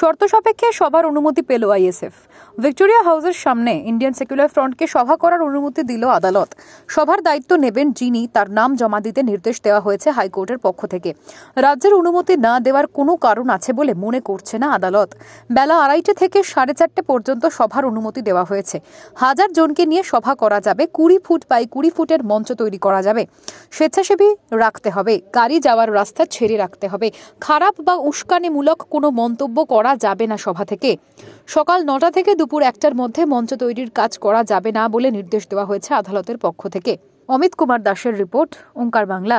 শর্ত সাপেক্ষে সবার অনুমতি পেল আইএসএফ ভিক্টোরিয়া হাউসের সামনে ইন্ডিয়ান সেকুলার ফ্রন্টকে সভা করার অনুমতি দিল আদালত সভার দায়িত্ব নেবেন যিনি তার নাম জমা দিতে নির্দেশ দেওয়া হয়েছে হাইকোর্টের পক্ষ থেকে রাজ্যের অনুমতি না দেওয়ার কোনো কারণ আছে বলে মনে করছে না আদালত বেলা আড়াইটে থেকে সাড়ে চারটে পর্যন্ত সভার অনুমতি দেওয়া হয়েছে হাজার জনকে নিয়ে সভা করা যাবে কুড়ি ফুট বাই কুড়ি ফুটের মঞ্চ তৈরি করা যাবে স্বেচ্ছাসেবী রাখতে হবে গাড়ি যাওয়ার রাস্তা ছেড়ে রাখতে হবে খারাপ বা উস্কানিমূলক কোনো মন্তব্য করা যাবে না সভা থেকে সকাল নটা থেকে দুপুর একটার মধ্যে মঞ্চ তৈরির কাজ করা যাবে না বলে নির্দেশ দেওয়া হয়েছে আদালতের পক্ষ থেকে অমিত কুমার দাসের রিপোর্ট ওঙ্কার বাংলা